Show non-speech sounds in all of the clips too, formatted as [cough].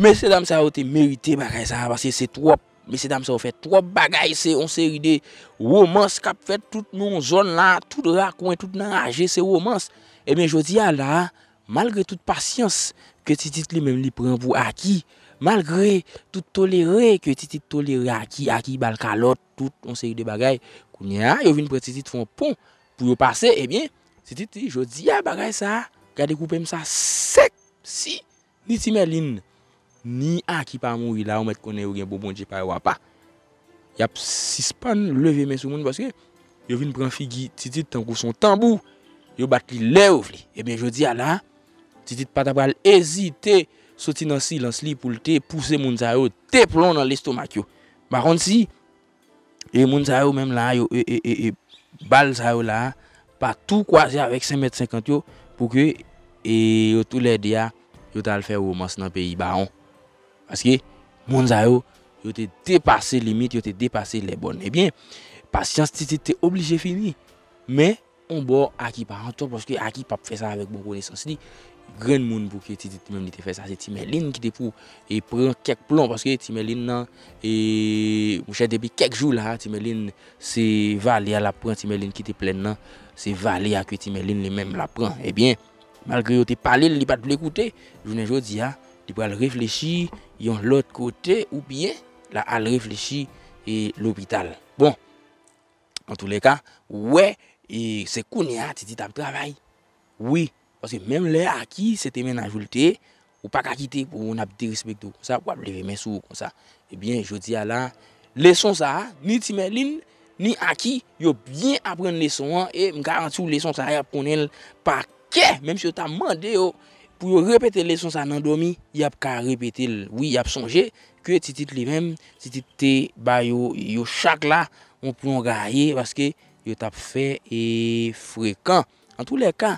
Mwen se dam sa wote merite bagay sa Basi se 3 bagay se On se ridi Romance kap fet tout nou zon la Tout lakon, tout nan aje E men jodi a la malgre tout pasyans ke titit li men li pren pou aki, malgre tout tolere ke titit tolere aki, aki bal kalot, tout, on se yi de bagay, kounya yo vin pre titit fon pon pou yo pase, ebyen, eh titit, jo diya bagay sa, ka dekoupe msa sek, si, ni ti melin, ni aki pa mou ila, ou met konen ou gen bo bonjipa e wapa. Yap, si span leve men sou moun, yo vin pren figi titit tan kou son tambou, yo bat li lev, ebyen, eh jo diya la, Ti tit patapal ezite soti nan silans li pou lte pouse moun zaro te plon nan lestomak yo. Bakon si, moun zaro menm la yo e bal zaro la, pa tou kwazi avek 5m50 yo pou ke yo tou lede ya yo tal fe wou mons nan peyi baron. Paske moun zaro yo te depase limit, yo te depase le bon. Ebyen, pasyans ti tit te oblije fini, me on bo akipa an to pwoske akipap fe sa avek bon konesans li. Gren moun pou ki ti dite mèm nite fè sa, se ti mèm lin ki te pou. E prèm kek plon, paske ti mèm lin nan, e mouche debi kek jou la, ti mèm lin se va li a la pran, ti mèm lin ki te plen nan, se va li a ki ti mèm lin le mèm la pran. Ebyen, eh malgre yo te pale li bat pou l'ekoute, jounen jodi ya, di pou al reflechi yon lot kote ou byen, la al reflechi e l'opital. Bon, an tou le ka, wè, se kouni ya, ti dite ap travay, wè. Paske menm le aki se temen anjolte, ou pak akite pou nou ap de respekt ou kon sa, wap le remen sou kon sa. Ebyen, eh jodi ala, leson sa, ni timelin, ni aki, yo bien apren leson an, e m garantou leson sa yap konen pa ke, menm se ta mande yo, pou yo repete leson sa nan domi, yap ka repete, wiyap sonje, kwe titit li menm, titit te, ba yo chak la, ou pou yon gaye, paske yo tap fe e frekan. An tou le kan,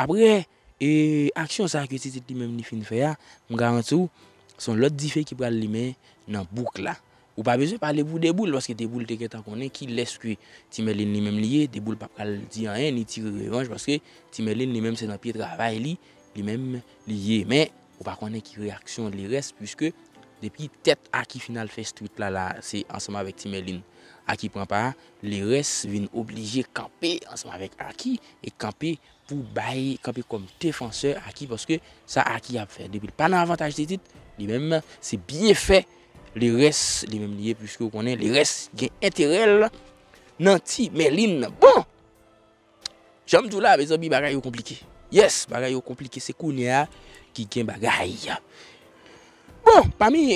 Apre, e, aksyon sa akwetitit li menm ni fin faya, mga rentou, son lot di fe ki pral li men nan bouk la. Ou pa bezwe pale bou de boul, paske de boul te ketan konen ki les kwe. Timelin li menm liye, de boul pap pral di anen, ni tire revanche, paske Timelin li menm se nan piye travay li, li menm liye. Men, ou pa konen ki reaksyon li res, pwiske depi tet aki final fe stwit la la, se ansama vek Timelin. Aki pran pa, le res vin oblije kampe ansman vek aki e kampe pou baye, kampe kom tefanseur aki poske sa aki ap fè depil. Pan avantage de tit, li mèm, se bie fè, le res, li mèm liye pwiske ou konen, le res gen enterelle, nanti, melin. Bon, jom djou la, bezo mi bagay yo komplike. Yes, bagay yo komplike, se koun ya ki gen bagay. Bon, pami,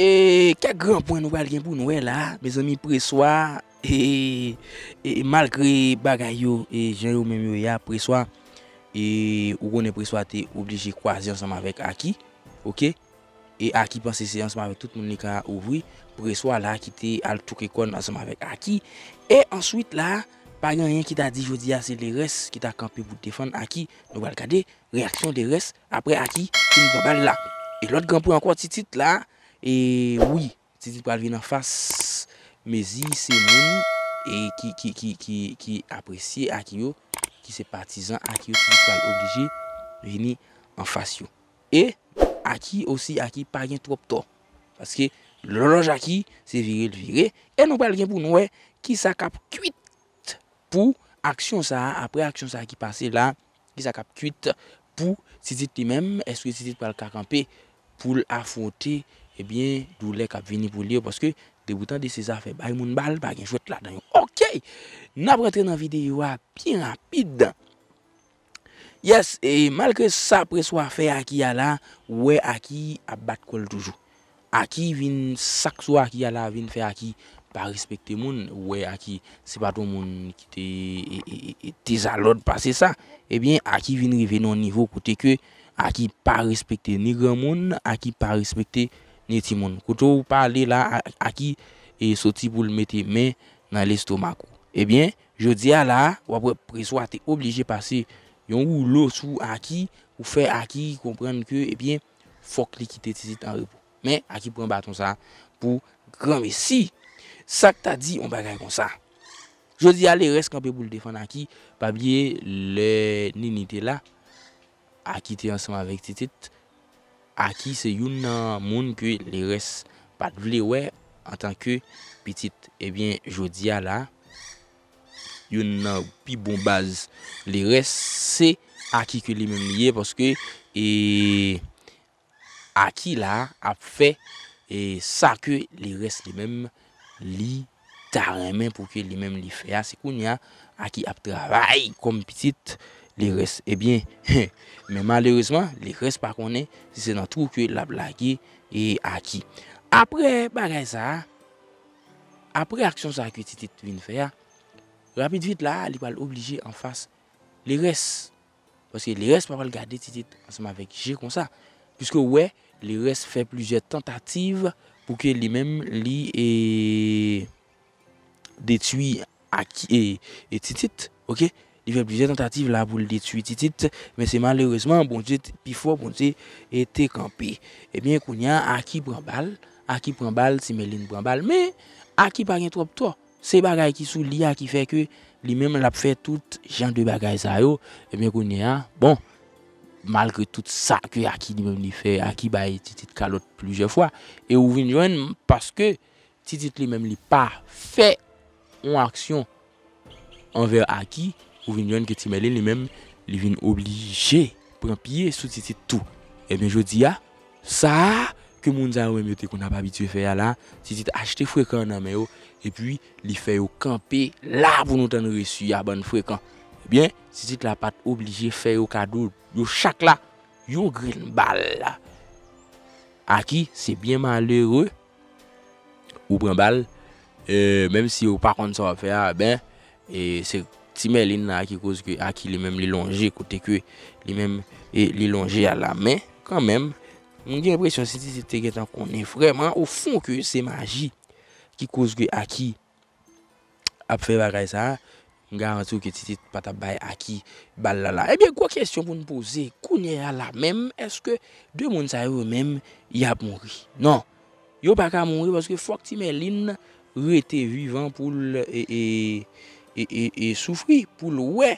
kak eh, gran pwen nou bal gen pou nou e la, bezo mi preswa... E, e malkre bagay yo genyo e, memyo ya preswa E ougo ne preswa te oblije kwa azi ansama vek aki E aki panse se ansama vek tout moun ni ka ouvri Preswa la ki te al touke kon ansama vek aki E answit la pa genyen ki ta di jodi ya se de res Ki ta kampe pou defan aki Nou gwa l kade reaksyon de res Apre aki ki li gwa bal la E lot gwa mpou ankon titit la E woui titit wale vin anfas me zi se mouni ki apresye aki yo, ki se patizan aki yo, ki se kal obije veni an fasyon. E aki osi aki pa gen trop to, paske loloj aki se vire lvire, e nou pa gen pou nou e, ki sa kap kuit pou aksyon sa, apre aksyon sa ki pase la, ki sa kap kuit pou sizit li mem, eswe sizit pal kakampe pou l afwote, ebyen dou le kap veni pou li yo, paske, Debutan de seza fe bay moun bal, pa gen chwet la dan yon. Ok, napre tre nan videyo api ah, rapide. Yes, e malke sa preswa fe aki yala, we aki abat kol toujou. Aki vin sakso aki yala, vin fe aki pa respekte moun. We aki sepa ton moun ki te zalod pase sa. Ebyen, eh aki vin revene an nivou kote kwe. Aki pa respekte nigren moun, aki pa respekte... Ni ti moun. Koutou pa ale la aki e soti pou l mette men nan l estomak ou. Ebyen, jodi a la, wapre preswa te oblige pase yon ou lo sou aki ou fe aki komprende ke ebyen, fok li ki te titit an repou. Men, aki pou an baton sa pou grame. Si sa ki ta di, an bagay kon sa. Jodi a le resk an pe pou l defan aki pa bie le ninite la aki te ansama vek titit Aki se yon nan moun ke li res pat vle we an tan ke pitit. Ebyen, eh jodi ya la, yon nan pi bon baz. Le res se aki ke li men liye. Paske e aki la ap fe e, sa ke li res li men li taranmen pou ke li men li fe. Asi koun ya aki ap travay kom pitit. Li res, ebyen, eh [laughs] me malerezman, li res pa konen, se se nan trou kwe la plage e aki. Apre, bagay sa, apre aksyon sa ki titit vin faya, rapit vit la, li pal oblije an fas li res. Poske li res pa pal gade titit, anseman vek je kon sa. Puske we, li res fe pluje tentative pou ke li men li e detui aki e, e titit, ok? Yve blize tentative la pou li tshui titit. Men se malerouzman bon tit, pi fwa bon tit, ete kampe. Ebyen kounyen aki brambal. Aki brambal, si melin brambal. Men, aki pa gen trop to. Se bagay ki sou li aki fe ke li men la pou fe tout jen de bagay sa yo. Ebyen kounyen, bon, malke tout sa ke aki li men li fe. Aki bay titit kalot pluje fwa. E ou vin jwen, paske titit li men li pa fe on aksyon anver aki. Ou vin jwen ke ti mele li men, li vin oblije prempiye sou titi tou. E eh bin jodi ya, ah, sa ke moun zan ou emyote kon ap abitue feya la, titi achete fwekan nan men yo, e pi li feyo kampe la pou nou ten resu ya ban fwekan. E eh bin, titi la pat oblije feyo kado yo chak la, yo grin bal. A ki, se bien malere, ou pren bal, e, euh, menm si ou pa kont sa wap feya, e, se... Ti me lin na ki kouz ki aki li menm li lonje kote ki li menm li lonje e, a la men. Kan menm, moun gen presyon si ti te getan konen freman. Ou fon ki se maji ki kouz ki aki ap fevare sa. Mou garansi ou ki ti ti pata bay aki balala. Ebyen, eh kwa kestyon pou nou pose? Kounye a la menm, eske de moun sa yo menm ya mounri? Non, yo pa ka mounri. Fwa ki ti me lin, yo ete vivan pou yon. E, e, e soufri pou l wè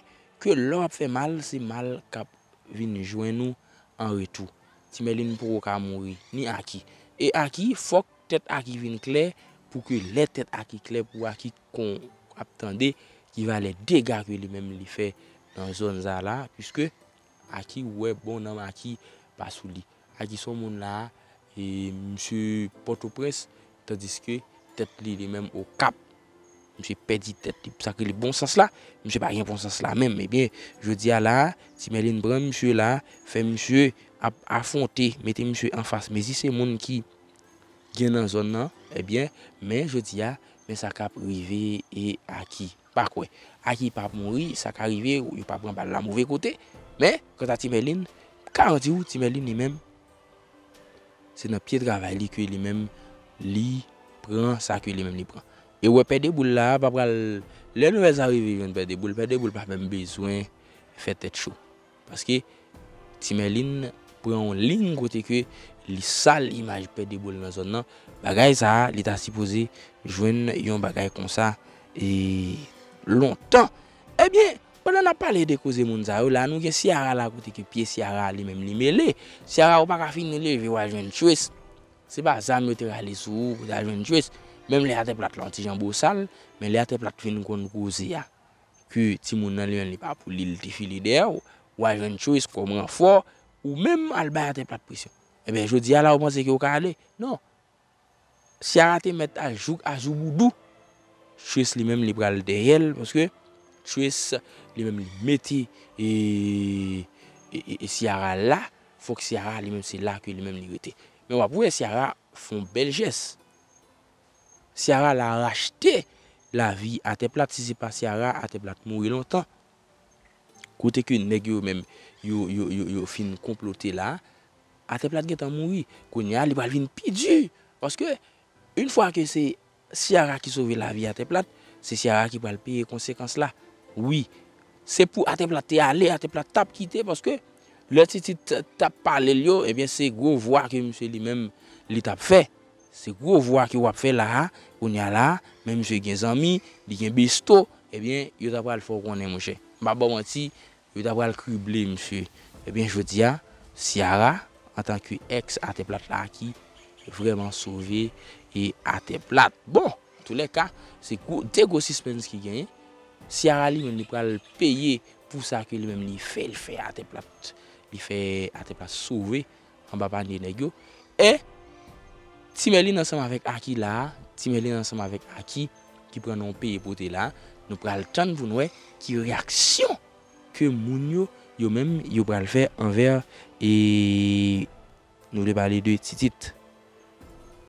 ke lò ap fè mal, se mal kap vin joen nou an retou. Ti mè li nou pou waka mouri, ni aki. E aki, fòk tèt aki vin kler pou ke lè tèt aki kler pou aki kon ap tende, ki va lè degakwe li mèm li fè nan zon zan la, pwiske aki wè bon nan aki basou li. Aki son moun la, e msè Port-au-Presse, tadiske tèt li li mèm o kap, Mse pedi tet, sa ki li bon sas la, mse pa gen bon sas la men, ebyen, je diya la, ti melin bran mse la, fe mse afonte, mette mse an fas, mezi se moun ki gen nan zon nan, ebyen, eh me je diya, me sa ka prive e aki, pa kwe, aki pa mori, sa ka prive, ou yo pa bran ba la mouve kote, me, kota ti melin, kardyo ti melin li men, se nan pye dravali ki li men, li pran sa ki li men li pran. E wè pèdeboul la, pa pral lèl nouè zarevi yon pèdeboul, pèdeboul pa pèm bezwen fè tèt chou. Paske, ti mè lin prè yon ling kote kwe, li sal imaj pèdeboul mè zon nan, bagay zara lita sipozi, jwen yon bagay konsa e lontan. Ebyen, wè nan ap pale dekouze moun zaro la, nouke si yara la kote kwe piye, si yara li mèm li mele, si yara ou baka finne le, viwa jwen choues. Se ba, zame te rale sou, biwa jwen choues. Mem le ate plat lantijan bousal, men le ate plat fwen kon kouzi ya, ki timoun nan liwen li pa pou li li te fi li dey, ou wajen chouise kouman fwa, ou menm al bay ate plat pwisyon. E eh ben jodi ya la wopan se ki wakade, non, siyara te met a jougou dou, chouise li menm li pral dey rel, monske chouise li menm li meti, e siyara e, e, e la, fok siyara li menm se la ki li menm li gote. Men wapouye siyara fon belgesse, Siara la rachete la vi Ateplat. Si se pa Siara, Ateplat moui lontan. Kote kwen neg yo menm yo fin komplote la, Ateplat gen tan moui. Kwen ya li balvin pi du. Paske, un fwa ke se Siara ki sove la vi Ateplat, se Siara ki bal pi konsekans la. Oui, se pou Ateplat te ale, Ateplat tap kite, paske, le ti tap pale li yo, se go vwa ke mse li menm li tap fey. Se gwo vwa ki wap fe la ha, ou nya la, men msye gen zami, di gen besto, ebyen, yo dapwa al fok wane mwje. Mba ba man ti, yo dapwa al krible msye. Ebyen, jw diya, Siara, an tan ki eks Ateplat la ki, vreman souve, e Ateplat. Bon, tout le ka, se gwo, de gwo si spens ki genye, Siarali men li pral peye, pou sa ki li men li fel fe Ateplat. Li fe Ateplat souve, an baba ni negyo. E, e, Ti me li nan seman vek aki la, ti me li nan seman vek aki ki pranon pe e bote la, nou pral tan vounwe ki reaksyon ke moun yo yo menm yo pral fe enver e nou le bali de titit.